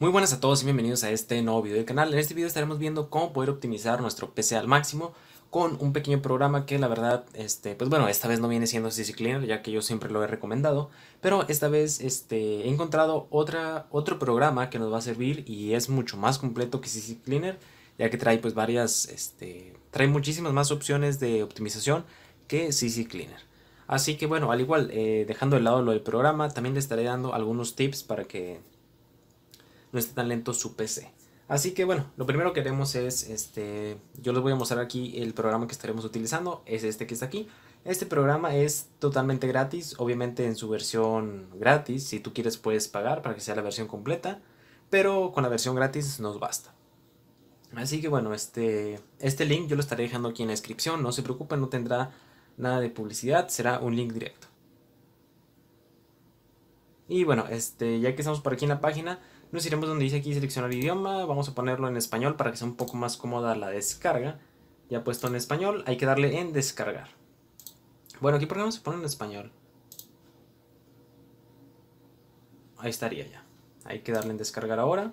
Muy buenas a todos y bienvenidos a este nuevo video del canal. En este video estaremos viendo cómo poder optimizar nuestro PC al máximo con un pequeño programa que la verdad, este, pues bueno, esta vez no viene siendo CC Cleaner ya que yo siempre lo he recomendado, pero esta vez este, he encontrado otra, otro programa que nos va a servir y es mucho más completo que CC Cleaner ya que trae pues varias, este, trae muchísimas más opciones de optimización que CC Cleaner. Así que bueno, al igual, eh, dejando de lado lo del programa, también les estaré dando algunos tips para que no esté tan lento su PC. Así que bueno, lo primero que haremos es, este, yo les voy a mostrar aquí el programa que estaremos utilizando, es este que está aquí. Este programa es totalmente gratis, obviamente en su versión gratis, si tú quieres puedes pagar para que sea la versión completa, pero con la versión gratis nos basta. Así que bueno, este, este link yo lo estaré dejando aquí en la descripción, no se preocupen, no tendrá nada de publicidad, será un link directo. Y bueno, este, ya que estamos por aquí en la página, nos iremos donde dice aquí seleccionar idioma, vamos a ponerlo en español para que sea un poco más cómoda la descarga. Ya puesto en español, hay que darle en descargar. Bueno, aquí por ejemplo se pone en español. Ahí estaría ya. Hay que darle en descargar ahora.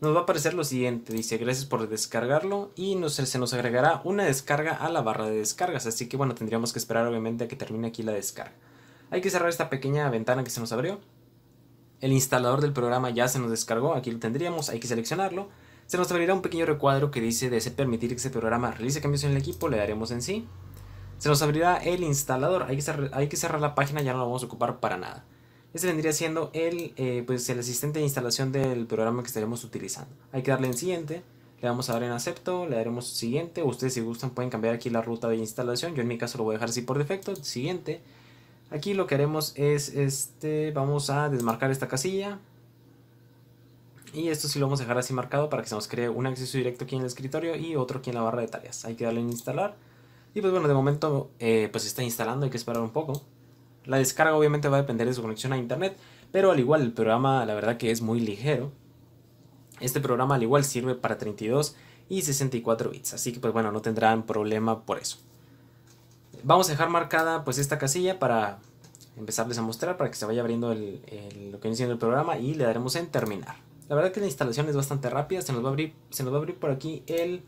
Nos va a aparecer lo siguiente, dice gracias por descargarlo y se nos agregará una descarga a la barra de descargas, así que bueno, tendríamos que esperar obviamente a que termine aquí la descarga. Hay que cerrar esta pequeña ventana que se nos abrió el instalador del programa ya se nos descargó, aquí lo tendríamos, hay que seleccionarlo. Se nos abrirá un pequeño recuadro que dice de permitir que ese programa realice cambios en el equipo, le daremos en sí. Se nos abrirá el instalador, hay que, cerrar, hay que cerrar la página, ya no lo vamos a ocupar para nada. Este vendría siendo el, eh, pues el asistente de instalación del programa que estaremos utilizando. Hay que darle en siguiente, le vamos a dar en acepto, le daremos siguiente. Ustedes si gustan pueden cambiar aquí la ruta de instalación, yo en mi caso lo voy a dejar así por defecto, siguiente. Aquí lo que haremos es, este, vamos a desmarcar esta casilla. Y esto sí lo vamos a dejar así marcado para que se nos cree un acceso directo aquí en el escritorio y otro aquí en la barra de tareas. Hay que darle en instalar. Y pues bueno, de momento eh, pues se está instalando, hay que esperar un poco. La descarga obviamente va a depender de su conexión a internet, pero al igual el programa la verdad que es muy ligero. Este programa al igual sirve para 32 y 64 bits, así que pues bueno, no tendrán problema por eso vamos a dejar marcada pues esta casilla para empezarles a mostrar, para que se vaya abriendo lo que viene siendo el programa y le daremos en terminar. La verdad que la instalación es bastante rápida, se nos va a abrir, se nos va a abrir por aquí el,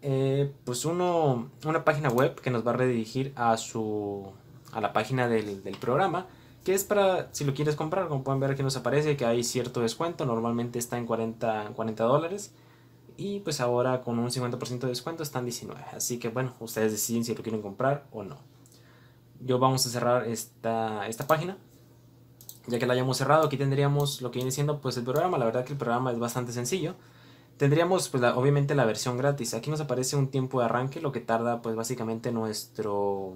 eh, pues una página web que nos va a redirigir a, su, a la página del, programa que es para si lo quieres comprar, como pueden ver aquí nos aparece que hay cierto descuento, normalmente está en 40, 40 dólares y pues ahora con un 50% de descuento están 19. Así que bueno, ustedes deciden si lo quieren comprar o no. Yo vamos a cerrar esta, esta página. Ya que la hayamos cerrado, aquí tendríamos lo que viene siendo pues el programa. La verdad que el programa es bastante sencillo. Tendríamos pues obviamente la versión gratis. Aquí nos aparece un tiempo de arranque, lo que tarda pues básicamente nuestro...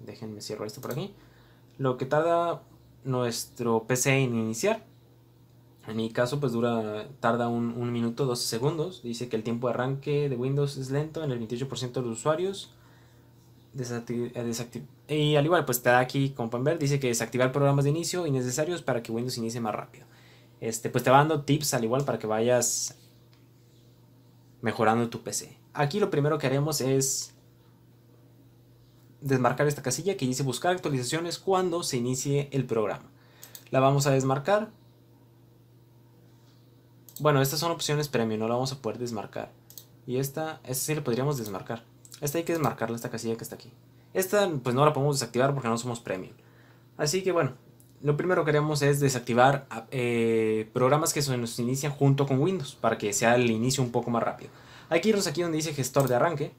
Déjenme cierro esto por aquí. Lo que tarda nuestro PC en iniciar en mi caso, pues dura, tarda un, minuto 12 segundos. Dice que el tiempo de arranque de Windows es lento en el 28% de los usuarios. Eh, y al igual, pues está aquí, como pueden ver, dice que desactivar programas de inicio innecesarios para que Windows inicie más rápido. Este, pues te va dando tips al igual para que vayas mejorando tu PC. Aquí lo primero que haremos es desmarcar esta casilla que dice buscar actualizaciones cuando se inicie el programa. La vamos a desmarcar bueno, estas son opciones premium, no la vamos a poder desmarcar. Y esta, esta sí la podríamos desmarcar. Esta hay que desmarcarla, esta casilla que está aquí. Esta pues no la podemos desactivar porque no somos premium. Así que bueno, lo primero que haremos es desactivar ah, eh, programas que se nos inician junto con Windows para que sea el inicio un poco más rápido. Hay que irnos aquí donde dice gestor de arranque.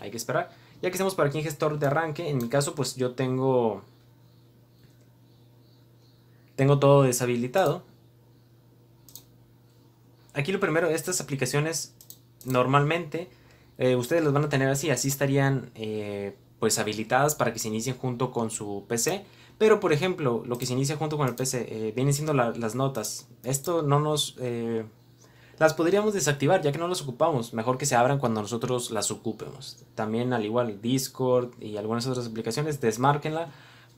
Hay que esperar. Ya que estamos por aquí en gestor de arranque, en mi caso pues yo tengo... Tengo todo deshabilitado aquí lo primero, estas aplicaciones normalmente eh, ustedes las van a tener así, así estarían eh, pues habilitadas para que se inicien junto con su PC. Pero por ejemplo, lo que se inicia junto con el PC eh, vienen siendo las notas. Esto no nos... las podríamos desactivar ya que no las ocupamos. Mejor que se abran cuando nosotros las ocupemos. También al igual Discord y algunas otras aplicaciones, desmárquenla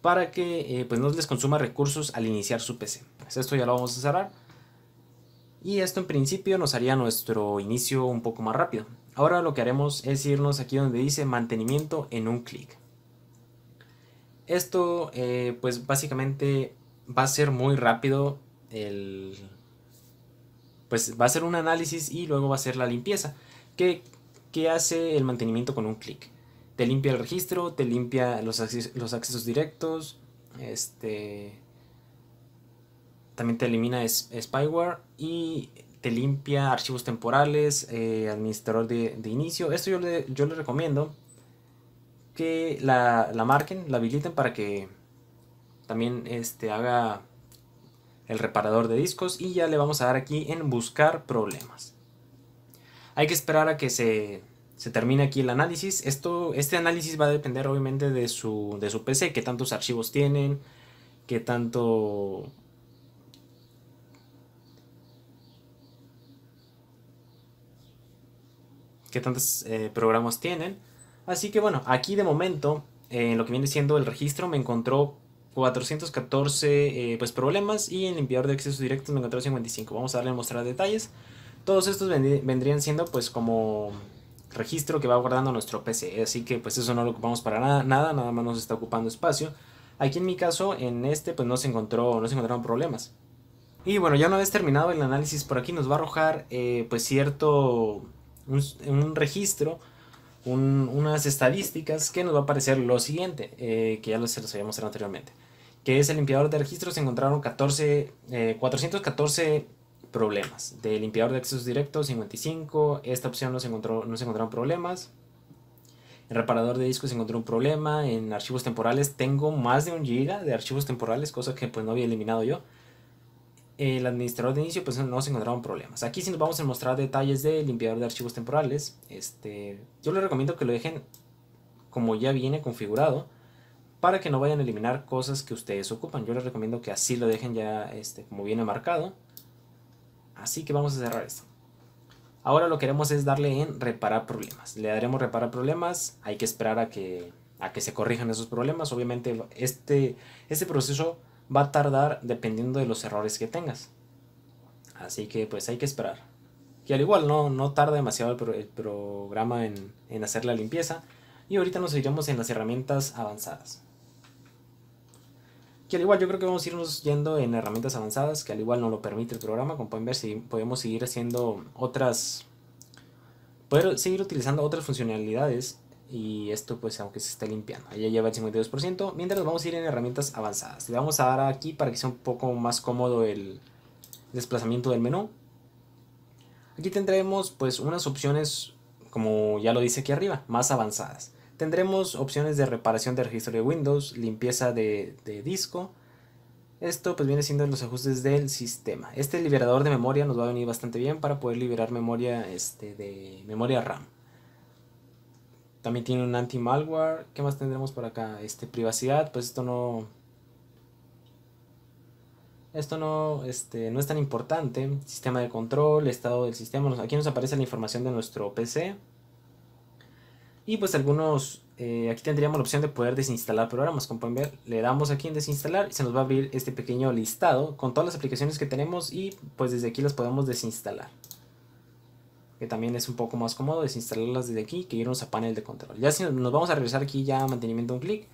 para que pues no les consuma recursos al iniciar su PC. Pues esto ya lo vamos a cerrar y esto en principio nos haría nuestro inicio un poco más rápido. Ahora lo que haremos es irnos aquí donde dice mantenimiento en un clic. Esto eh, pues básicamente va a ser muy rápido el... Pues va a ser un análisis y luego va a ser la limpieza. ¿Qué, qué hace el mantenimiento con un clic? Te limpia el registro, te limpia los, los accesos directos, este, también te elimina spyware y te limpia archivos temporales, eh, administrador de, inicio. Esto yo, le, les recomiendo que la, marquen, la habiliten para que también este, haga el reparador de discos y ya le vamos a dar aquí en buscar problemas. Hay que esperar a que se, se termine aquí el análisis. Esto, este análisis va a depender obviamente de su, de su PC, qué tantos archivos tienen, qué tanto tantos eh, programas tienen. Así que bueno, aquí de momento, en eh, lo que viene siendo el registro, me encontró 414 eh, pues, problemas y en el de acceso directos me encontró 55. Vamos a darle a mostrar detalles. Todos estos vendrían siendo pues como registro que va guardando nuestro PC. Así que pues eso no lo ocupamos para nada, nada, nada más nos está ocupando espacio. Aquí en mi caso, en este pues no se, encontró, no se encontraron problemas. Y bueno, ya una vez terminado el análisis por aquí nos va a arrojar pues cierto un, registro, unas estadísticas que nos va a aparecer lo siguiente, eh, que ya se los había mostrado anteriormente, que es el limpiador de registros, se encontraron 14, 414 eh, problemas, de limpiador de accesos directos 55, esta opción no se, encontró, no se encontraron problemas, el reparador de discos se encontró un problema. En archivos temporales tengo más de un giga de archivos temporales, cosa que pues no había eliminado yo el administrador de inicio pues no se encontraron problemas. Aquí sí nos vamos a mostrar detalles del limpiador de archivos temporales. Este, yo les recomiendo que lo dejen como ya viene configurado para que no vayan a eliminar cosas que ustedes ocupan. Yo les recomiendo que así lo dejen ya este, como viene marcado. Así que vamos a cerrar esto. Ahora lo que queremos es darle en reparar problemas. Le daremos reparar problemas. Hay que esperar a que, a que se corrijan esos problemas. Obviamente este, este proceso va a tardar dependiendo de los errores que tengas. Así que pues hay que esperar. Y al igual no, no tarda demasiado el, programa en, hacer la limpieza. Y ahorita nos iremos en las herramientas avanzadas. Que al igual yo creo que vamos a irnos yendo en herramientas avanzadas, que al igual no lo permite el programa, como pueden ver, si podemos seguir haciendo otras, poder seguir utilizando otras funcionalidades y esto pues aunque se esté limpiando, ya lleva el 52%, mientras vamos a ir en herramientas avanzadas. Le vamos a dar aquí para que sea un poco más cómodo el desplazamiento del menú. Aquí tendremos pues unas opciones como ya lo dice aquí arriba, más avanzadas. Tendremos opciones de reparación de registro de Windows, limpieza de, de disco, esto pues viene siendo los ajustes del sistema. Este liberador de memoria nos va a venir bastante bien para poder liberar memoria este, de memoria RAM. También tiene un anti-malware. ¿Qué más tendremos por acá? Este, privacidad, pues esto no... Esto no, este, no es tan importante. Sistema de control, estado del sistema. Aquí nos aparece la información de nuestro PC. Y pues algunos, eh, aquí tendríamos la opción de poder desinstalar programas. Como pueden ver, le damos aquí en desinstalar y se nos va a abrir este pequeño listado con todas las aplicaciones que tenemos y pues desde aquí las podemos desinstalar que también es un poco más cómodo, desinstalarlas desde aquí que irnos a panel de control. Ya si nos vamos a regresar aquí ya mantenimiento un clic.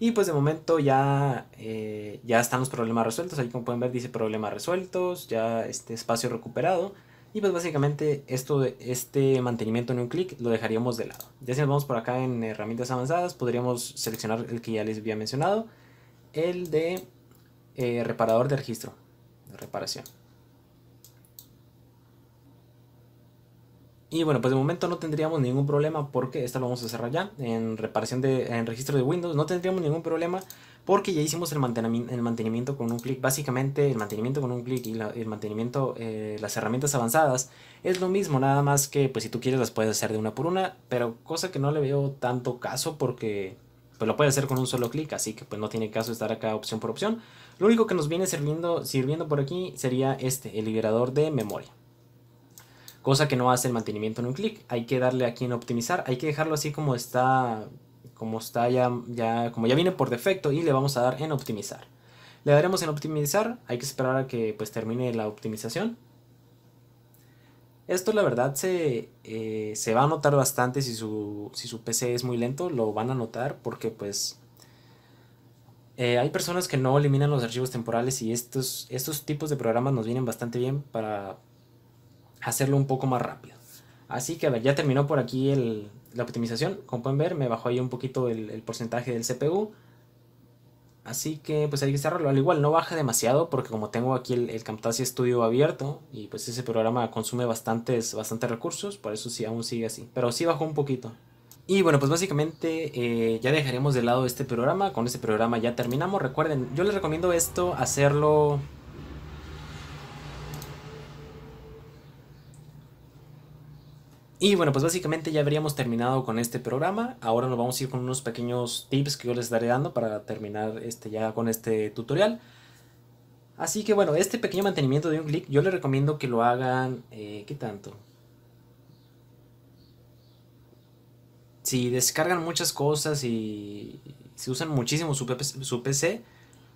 Y pues de momento ya, eh, ya están los problemas resueltos. Ahí como pueden ver dice problemas resueltos, ya este espacio recuperado. Y pues básicamente esto, este mantenimiento en un clic lo dejaríamos de lado. Ya si nos vamos por acá en herramientas avanzadas, podríamos seleccionar el que ya les había mencionado. El de eh, reparador de registro, de reparación. Y bueno, pues de momento no tendríamos ningún problema porque esta lo vamos a cerrar ya en reparación de en registro de Windows. No tendríamos ningún problema porque ya hicimos el mantenimiento, el mantenimiento con un clic. Básicamente el mantenimiento con un clic y el mantenimiento, eh, las herramientas avanzadas es lo mismo, nada más que pues si tú quieres las puedes hacer de una por una, pero cosa que no le veo tanto caso porque pues, lo puedes hacer con un solo clic, así que pues no tiene caso estar acá opción por opción. Lo único que nos viene sirviendo, sirviendo por aquí sería este, el liberador de memoria cosa que no hace el mantenimiento en un clic. Hay que darle aquí en optimizar, hay que dejarlo así como está, como está ya, ya, como ya viene por defecto y le vamos a dar en optimizar. Le daremos en optimizar, hay que esperar a que pues termine la optimización. Esto la verdad se, eh, va a notar bastante si su, PC es muy lento, lo van a notar porque pues eh, hay personas que no eliminan los archivos temporales y estos, estos tipos de programas nos vienen bastante bien para hacerlo un poco más rápido. Así que ya terminó por aquí la optimización. Como pueden ver, me bajó ahí un poquito el, porcentaje del CPU. Así que pues hay que cerrarlo. Al igual no baja demasiado porque como tengo aquí el, Camtasia Studio abierto y pues ese programa consume bastantes, bastantes recursos, por eso sí aún sigue así. Pero sí bajó un poquito. Y bueno, pues básicamente eh, ya dejaremos de lado este programa. Con este programa ya terminamos. Recuerden, yo les recomiendo esto hacerlo Y bueno, pues básicamente ya habríamos terminado con este programa. Ahora nos vamos a ir con unos pequeños tips que yo les estaré dando para terminar este ya con este tutorial. Así que bueno, este pequeño mantenimiento de un clic yo les recomiendo que lo hagan... Eh, ¿Qué tanto? Si descargan muchas cosas y si usan muchísimo su PC,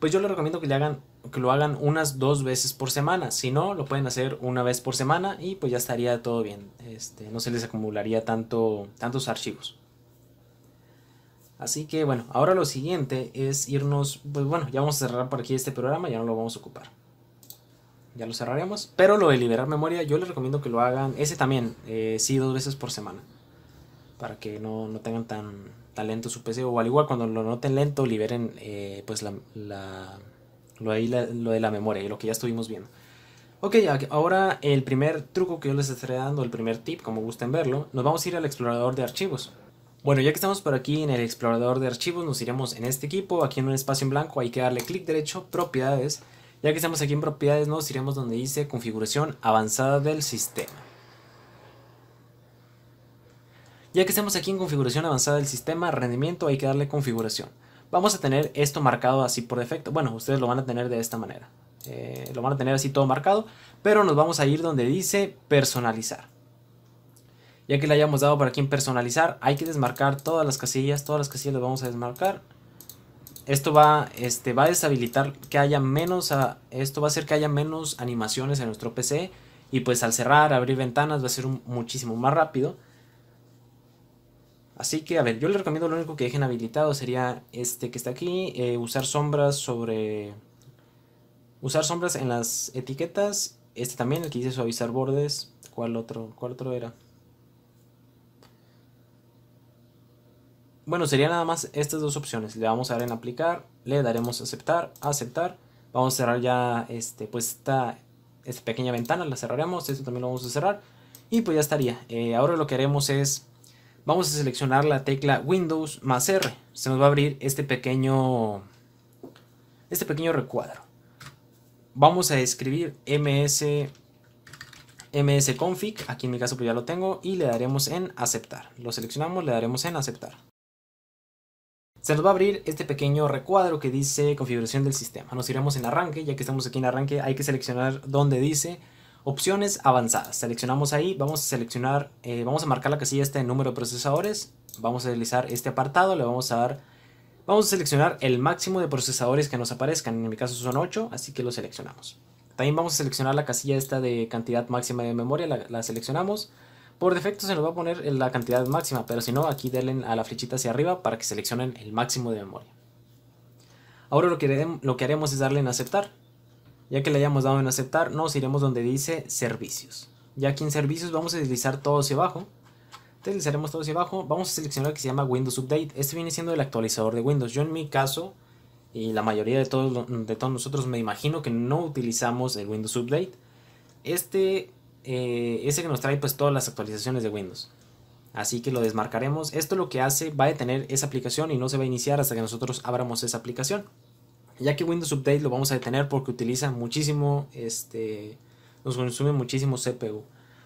pues yo les recomiendo que le hagan que lo hagan unas dos veces por semana. Si no, lo pueden hacer una vez por semana y pues ya estaría todo bien. Este, no se les acumularía tanto, tantos archivos. Así que bueno, ahora lo siguiente es irnos, pues bueno, ya vamos a cerrar por aquí este programa, ya no lo vamos a ocupar. Ya lo cerraremos, pero lo de liberar memoria yo les recomiendo que lo hagan, ese también, eh, sí, dos veces por semana, para que no, no tengan tan, lento su PC o al igual cuando lo noten lento liberen eh, pues la, la, lo, de la, lo, de la, memoria y lo que ya estuvimos viendo. Ok, ahora el primer truco que yo les estaré dando, el primer tip, como gusten verlo, nos vamos a ir al explorador de archivos. Bueno, ya que estamos por aquí en el explorador de archivos, nos iremos en este equipo, aquí en un espacio en blanco, hay que darle clic derecho, propiedades. Ya que estamos aquí en propiedades, nos iremos donde dice configuración avanzada del sistema. Ya que estamos aquí en configuración avanzada del sistema, rendimiento, hay que darle configuración. Vamos a tener esto marcado así por defecto. Bueno, ustedes lo van a tener de esta manera. Eh, lo van a tener así todo marcado, pero nos vamos a ir donde dice personalizar. Ya que le hayamos dado para aquí en personalizar, hay que desmarcar todas las casillas, todas las casillas las vamos a desmarcar. Esto va, este, va a deshabilitar que haya menos, ah, esto va a hacer que haya menos animaciones en nuestro PC y pues al cerrar, abrir ventanas va a ser muchísimo más rápido. Así que, a ver, yo les recomiendo lo único que dejen habilitado sería este que está aquí, eh, usar sombras sobre... Usar sombras en las etiquetas, este también, el que dice suavizar bordes, ¿cuál otro, cuál otro era? Bueno, serían nada más estas dos opciones, le vamos a dar en aplicar, le daremos aceptar, aceptar, vamos a cerrar ya este, pues esta, pequeña ventana, la cerraremos, esto también lo vamos a cerrar, y pues ya estaría, eh, ahora lo que haremos es vamos a seleccionar la tecla Windows más R. Se nos va a abrir este pequeño, este pequeño recuadro. Vamos a escribir ms, msconfig, aquí en mi caso pues ya lo tengo, y le daremos en aceptar. Lo seleccionamos, le daremos en aceptar. Se nos va a abrir este pequeño recuadro que dice configuración del sistema. Nos iremos en arranque, ya que estamos aquí en arranque hay que seleccionar donde dice Opciones avanzadas. Seleccionamos ahí, vamos a seleccionar, eh, vamos a marcar la casilla esta de número de procesadores. Vamos a deslizar este apartado, le vamos a dar, vamos a seleccionar el máximo de procesadores que nos aparezcan. En mi caso son 8, así que lo seleccionamos. También vamos a seleccionar la casilla esta de cantidad máxima de memoria, la, seleccionamos. Por defecto se nos va a poner la cantidad máxima, pero si no, aquí denle a la flechita hacia arriba para que seleccionen el máximo de memoria. Ahora lo que haremos es darle en aceptar. Ya que le hayamos dado en aceptar, nos iremos donde dice servicios. Ya aquí en servicios vamos a deslizar todo hacia abajo. Deslizaremos todos hacia abajo. Vamos a seleccionar lo que se llama Windows Update. Este viene siendo el actualizador de Windows. Yo en mi caso, y la mayoría de todos, de todos nosotros me imagino que no utilizamos el Windows Update. Este eh, es el que nos trae pues todas las actualizaciones de Windows. Así que lo desmarcaremos. Esto lo que hace va a detener esa aplicación y no se va a iniciar hasta que nosotros abramos esa aplicación ya que Windows Update lo vamos a detener porque utiliza muchísimo, este, nos consume muchísimo CPU.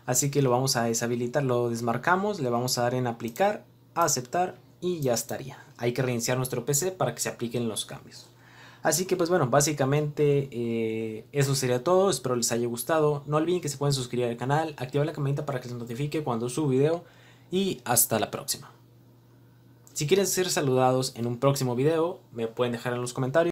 Así que lo vamos a deshabilitar, lo desmarcamos, le vamos a dar en aplicar, aceptar y ya estaría. Hay que reiniciar nuestro PC para que se apliquen los cambios. Así que pues bueno, básicamente eh, eso sería todo, espero les haya gustado. No olviden que se pueden suscribir al canal, activar la campanita para que se notifique cuando subo video y hasta la próxima. Si quieren ser saludados en un próximo video, me pueden dejar en los comentarios.